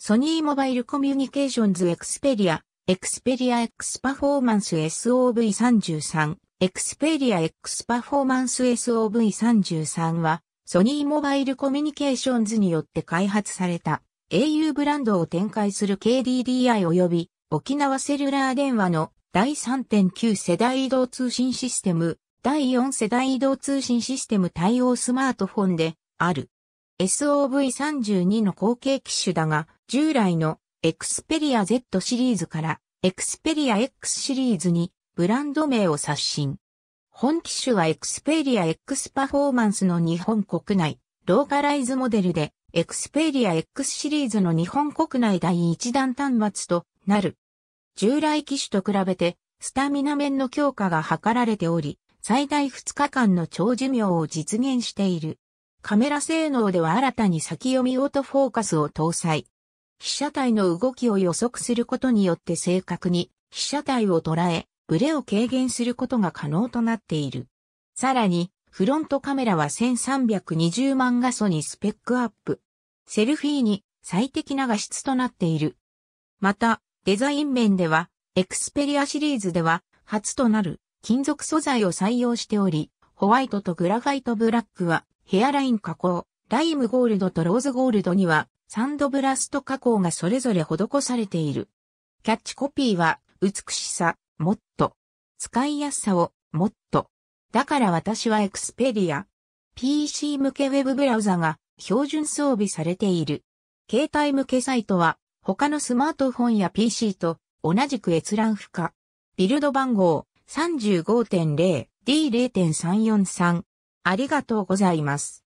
ソニーモバイルコミュニケーションズエクスペリア、エクスペリア X パフォーマンス SOV33、エクスペリア X パフォーマンス SOV33 は、ソニーモバイルコミュニケーションズによって開発された au ブランドを展開する KDDI 及び沖縄セルラー電話の第3.9世代移動通信システム、第4世代移動通信システム対応スマートフォンである。SOV32 の後継機種だが、従来の Xperia Z シリーズから Xperia X シリーズにブランド名を刷新。本機種は Xperia X パフォーマンスの日本国内、ローカライズモデルで、Xperia X シリーズの日本国内第一弾端末となる。従来機種と比べて、スタミナ面の強化が図られており、最大2日間の長寿命を実現している。カメラ性能では新たに先読みオートフォーカスを搭載。被写体の動きを予測することによって正確に被写体を捉え、ブレを軽減することが可能となっている。さらに、フロントカメラは1320万画素にスペックアップ。セルフィーに最適な画質となっている。また、デザイン面では、エクスペリアシリーズでは初となる金属素材を採用しており、ホワイトとグラファイトブラックはヘアライン加工、ライムゴールドとローズゴールドには、サンドブラスト加工がそれぞれ施されている。キャッチコピーは、美しさ、もっと。使いやすさを、もっと。だから私はエクスペリア。PC 向けウェブブラウザが標準装備されている。携帯向けサイトは他のスマートフォンや PC と同じく閲覧不可。ビルド番号 35.0D0.343 ありがとうございます。